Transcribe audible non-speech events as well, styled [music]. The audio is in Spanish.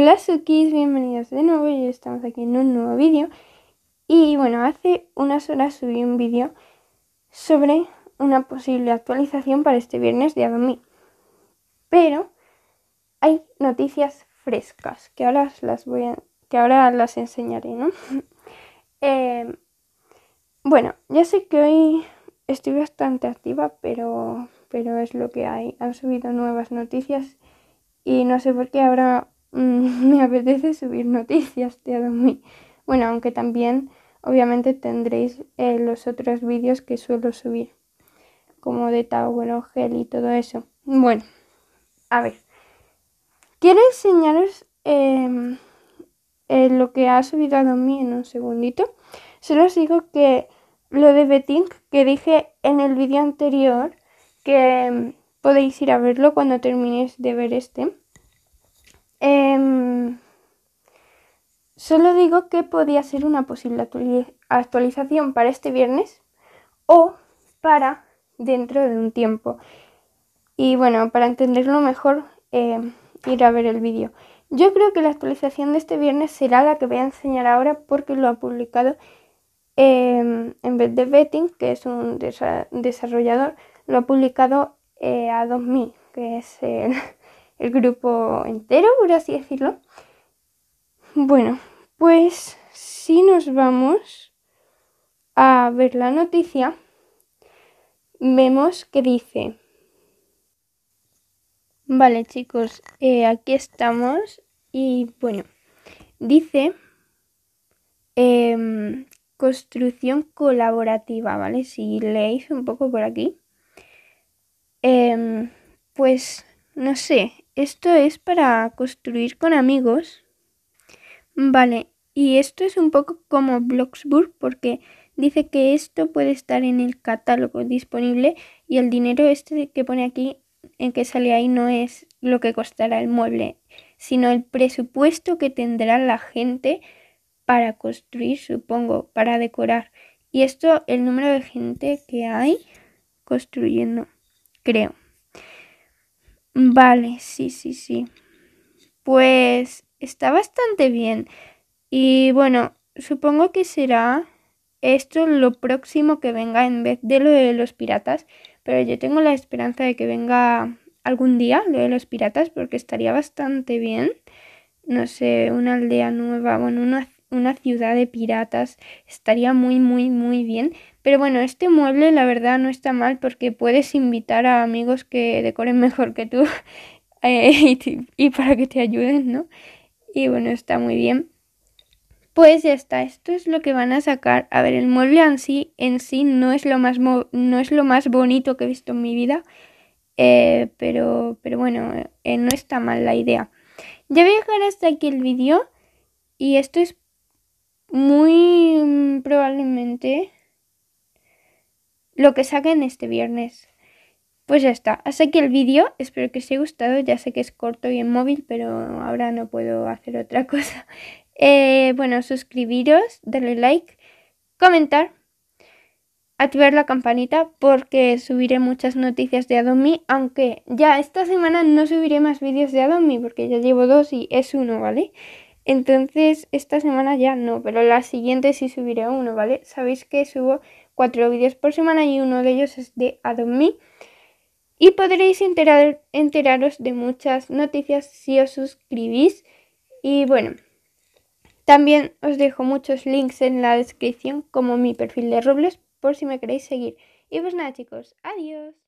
Hola Sukis, bienvenidos de nuevo, y estamos aquí en un nuevo vídeo y bueno, hace unas horas subí un vídeo sobre una posible actualización para este viernes de Adobe pero hay noticias frescas que ahora las voy a, que ahora las enseñaré, ¿no? [laughs] Eh, bueno, ya sé que hoy estoy bastante activa, pero, pero es lo que hay, han subido nuevas noticias y no sé por qué ahora Mm, [laughs] me apetece subir noticias, de mí. Bueno, aunque también obviamente tendréis eh, los otros vídeos que suelo subir, como de Tower Gel y todo eso. Bueno, a ver. Quiero enseñaros em, eh, lo que ha subido a en un segundito. Solo os digo que lo de Betting que dije en el vídeo anterior, que em, podéis ir a verlo cuando terminéis de ver este. Em, solo digo que podía ser una posible actualización para este viernes o para dentro de un tiempo. Y bueno, para entenderlo mejor, em, ir a ver el vídeo. Yo creo que la actualización de este viernes será la que voy a enseñar ahora porque lo ha publicado em, en vez de Betting, que es un desarrollador, lo ha publicado eh, a 2000, que es el el grupo entero, por así decirlo. Bueno, pues si nos vamos a ver la noticia, vemos que dice, vale chicos, eh, aquí estamos y bueno, dice em, construcción colaborativa, ¿vale? Si leéis un poco por aquí, em, pues no sé, esto es para construir con amigos. Vale, y esto es un poco como Bloxburg porque dice que esto puede estar en el catálogo disponible y el dinero este que pone aquí en que sale ahí no es lo que costará el mueble, sino el presupuesto que tendrá la gente para construir, supongo, para decorar. Y esto, el número de gente que hay construyendo, creo. Vale, sí, sí, sí. Pues está bastante bien. Y bueno, supongo que será esto lo próximo que venga en vez de lo de los piratas. Pero yo tengo la esperanza de que venga algún día lo de los piratas porque estaría bastante bien. No sé, una aldea nueva, bueno, una una ciudad de piratas estaría muy, muy, muy bien. Pero bueno, este mueble la verdad no está mal porque puedes invitar a amigos que decoren [laughs] mejor que tú [laughs] eh, y, para que te ayuden, ¿no? Y bueno, está muy bien. Pues ya está, esto es lo que van a sacar. A ver, el mueble en sí, en sí no, es lo más no es lo más bonito que he visto en mi vida, eh, pero, pero bueno, eh, no está mal la idea. Ya voy a dejar hasta aquí el vídeo y esto es muy mm, probablemente lo que saquen este viernes. Pues ya está, hasta aquí el vídeo, espero que os haya gustado, ya sé que es corto y en móvil, pero ahora no puedo hacer otra [laughs] cosa. Eh, bueno, suscribiros, darle like, comentar, activar la campanita porque subiré muchas noticias de Adomi, aunque ya esta semana no subiré más vídeos de Adomi porque ya llevo dos y es uno, ¿vale? Entonces, esta semana ya no, pero la siguiente sí subiré uno, ¿vale? Sabéis que subo cuatro vídeos por semana y uno de ellos es de Adobe Y podréis enteraros de muchas noticias si os suscribís. Y bueno, también os dejo muchos links en la descripción, como mi perfil de Robles, por si me queréis seguir. Y pues nada, chicos, adiós.